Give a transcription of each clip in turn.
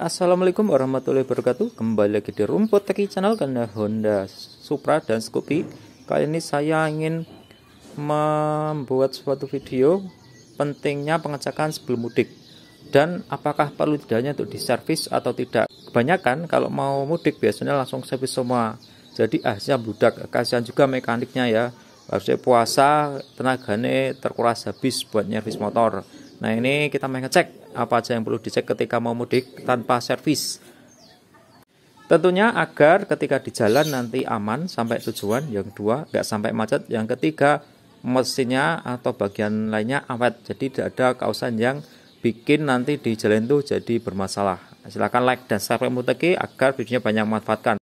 Assalamualaikum warahmatullahi wabarakatuh Kembali lagi di Rumput Teki Channel Karena Honda Supra dan Scoopy Kali ini saya ingin Membuat suatu video Pentingnya pengecekan sebelum mudik Dan apakah perlu tidaknya Untuk diservis atau tidak Kebanyakan kalau mau mudik biasanya langsung servis semua Jadi akhirnya budak Kasihan juga mekaniknya ya Harusnya puasa tenaganya terkuras habis Buat nyervis motor Nah ini kita mengecek apa aja yang perlu dicek ketika mau mudik tanpa servis. Tentunya agar ketika di jalan nanti aman sampai tujuan. Yang dua nggak sampai macet. Yang ketiga, mesinnya atau bagian lainnya awet. Jadi tidak ada kausan yang bikin nanti di jalan itu jadi bermasalah. Silahkan like dan subscribe Muteki agar videonya banyak manfaatkan.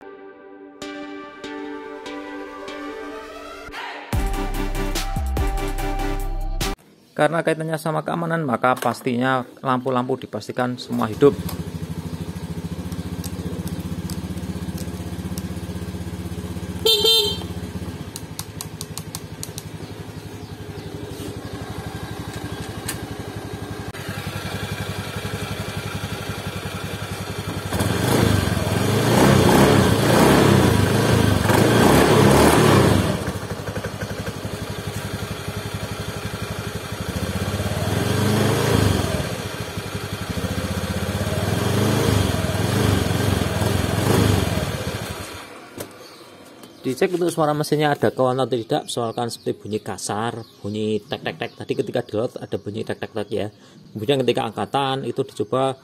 Karena kaitannya sama keamanan, maka pastinya lampu-lampu dipastikan semua hidup. dicek untuk suara mesinnya ada kawan atau tidak soalkan seperti bunyi kasar bunyi tek tek tek tadi ketika download ada bunyi tek tek tek ya kemudian ketika angkatan itu dicoba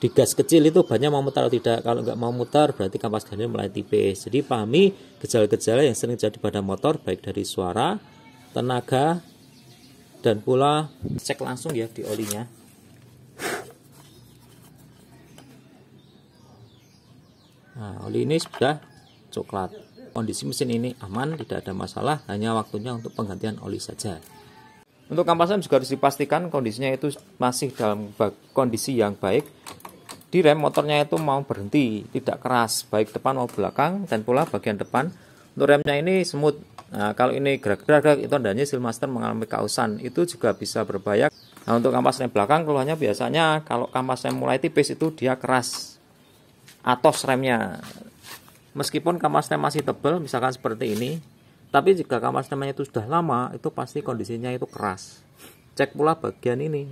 di gas kecil itu banyak mau mutar atau tidak kalau nggak mau mutar berarti kampas kapasitannya mulai tipis jadi pahami gejala-gejala yang sering terjadi pada motor baik dari suara tenaga dan pula cek langsung ya di olinya nah oli ini sudah coklat kondisi mesin ini aman, tidak ada masalah, hanya waktunya untuk penggantian oli saja. Untuk kampas rem juga harus dipastikan kondisinya itu masih dalam kondisi yang baik. Di rem motornya itu mau berhenti, tidak keras, baik depan maupun belakang, dan pula bagian depan. Untuk remnya ini smooth. Nah, kalau ini gerak-gerak itu adanya Silmaster mengalami kausan, itu juga bisa berbahaya. Nah, untuk kampas rem belakang keluhannya biasanya kalau kampas rem mulai tipis itu dia keras. Atos remnya meskipun kamar stem masih tebal misalkan seperti ini tapi jika kamar stemnya itu sudah lama itu pasti kondisinya itu keras cek pula bagian ini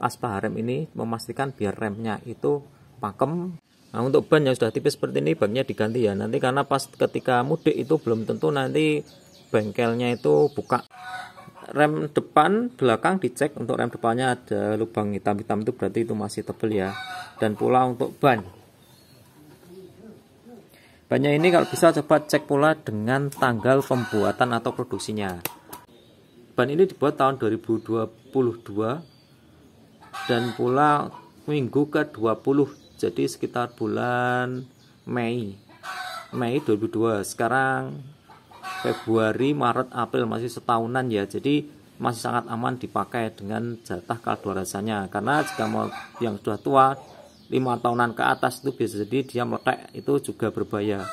aspa rem ini memastikan biar remnya itu pakem nah untuk ban yang sudah tipis seperti ini bannya diganti ya nanti karena pas ketika mudik itu belum tentu nanti bengkelnya itu buka rem depan belakang dicek untuk rem depannya ada lubang hitam-hitam itu berarti itu masih tebal ya dan pula untuk ban banyak ini kalau bisa coba cek pula dengan tanggal pembuatan atau produksinya. Ban ini dibuat tahun 2022 dan pula minggu ke-20 jadi sekitar bulan Mei. Mei 2002. Sekarang Februari, Maret, April masih setahunan ya. Jadi masih sangat aman dipakai dengan jatah kaldu rasanya karena jika mau yang sudah tua lima tahunan ke atas itu bisa jadi dia meletak itu juga berbahaya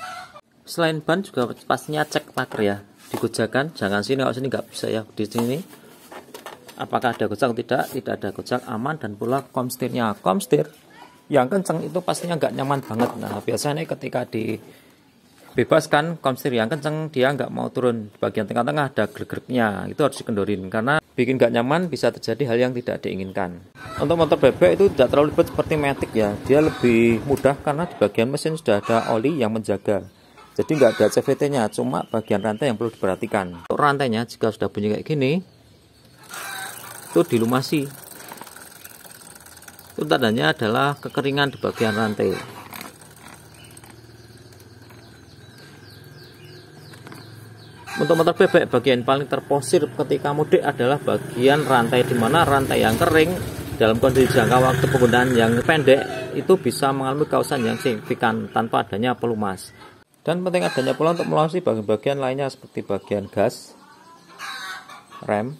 selain ban juga pastinya cek pagar ya digojakan jangan sini kalau sini nggak bisa ya di sini apakah ada gojak tidak tidak ada gojak aman dan pula komstirnya komstir yang kenceng itu pastinya nggak nyaman banget nah biasanya ketika di bebaskan komsir yang kenceng dia nggak mau turun di bagian tengah-tengah ada gergernya itu harus dikendorin karena bikin nggak nyaman bisa terjadi hal yang tidak diinginkan untuk motor bebek itu tidak terlalu ribet seperti metik ya dia lebih mudah karena di bagian mesin sudah ada oli yang menjaga jadi nggak ada CVT nya cuma bagian rantai yang perlu diperhatikan untuk rantainya jika sudah bunyi kayak gini itu dilumasi itu tandanya adalah kekeringan di bagian rantai Untuk motor bebek, bagian paling terposir ketika mudik adalah bagian rantai di mana rantai yang kering dalam kondisi jangka waktu penggunaan yang pendek itu bisa mengalami kausan yang signifikan tanpa adanya pelumas. Dan penting adanya pula untuk melawasi bagian-bagian lainnya seperti bagian gas, rem,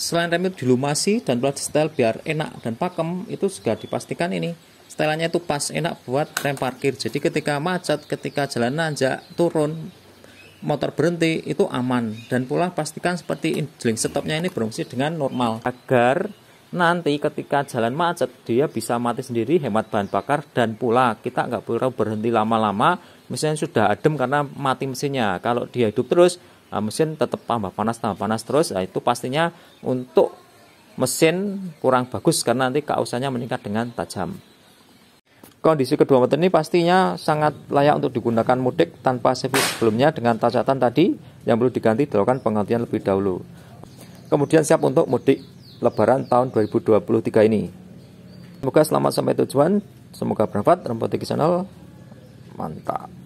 Selain rem itu dilumasi dan buat setel biar enak dan pakem itu juga dipastikan ini setelannya itu pas enak buat rem parkir. Jadi ketika macet, ketika jalan nanjak, turun, motor berhenti itu aman dan pula pastikan seperti link stopnya ini berfungsi dengan normal agar nanti ketika jalan macet dia bisa mati sendiri hemat bahan bakar dan pula kita nggak perlu berhenti lama-lama Misalnya sudah adem karena mati mesinnya kalau dia hidup terus Ah, mesin tetap tambah panas tambah panas terus nah, itu pastinya untuk mesin kurang bagus karena nanti kausannya meningkat dengan tajam kondisi kedua motor ini pastinya sangat layak untuk digunakan mudik tanpa servis sebelumnya dengan tajatan tadi yang perlu diganti dilakukan penggantian lebih dahulu kemudian siap untuk mudik lebaran tahun 2023 ini semoga selamat sampai tujuan semoga bermanfaat rempotik channel mantap